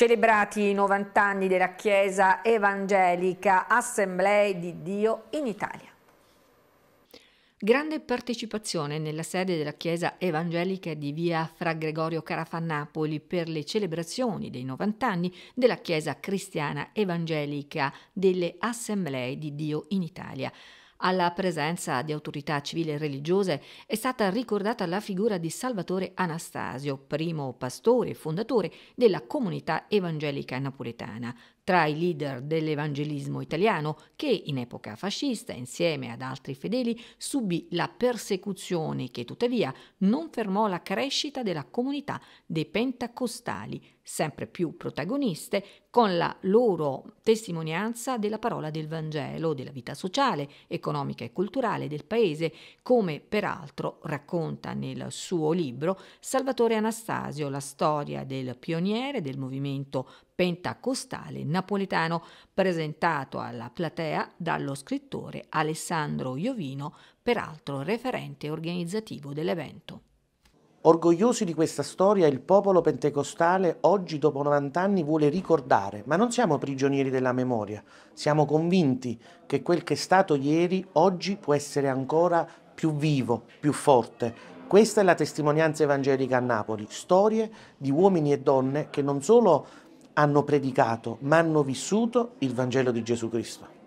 celebrati i 90 anni della Chiesa Evangelica Assemblea di Dio in Italia. Grande partecipazione nella sede della Chiesa Evangelica di via Fra Gregorio Napoli per le celebrazioni dei 90 anni della Chiesa Cristiana Evangelica delle Assemblee di Dio in Italia alla presenza di autorità civili e religiose è stata ricordata la figura di Salvatore Anastasio, primo pastore e fondatore della comunità evangelica napoletana, tra i leader dell'evangelismo italiano che in epoca fascista, insieme ad altri fedeli, subì la persecuzione che tuttavia non fermò la crescita della comunità dei pentecostali, sempre più protagoniste, con la loro testimonianza della parola del Vangelo, della vita sociale, economica e culturale del paese, come peraltro racconta nel suo libro Salvatore Anastasio la storia del pioniere del movimento pentacostale napoletano, presentato alla platea dallo scrittore Alessandro Iovino, peraltro referente organizzativo dell'evento. Orgogliosi di questa storia, il popolo pentecostale oggi dopo 90 anni vuole ricordare, ma non siamo prigionieri della memoria, siamo convinti che quel che è stato ieri oggi può essere ancora più vivo, più forte. Questa è la testimonianza evangelica a Napoli, storie di uomini e donne che non solo hanno predicato, ma hanno vissuto il Vangelo di Gesù Cristo.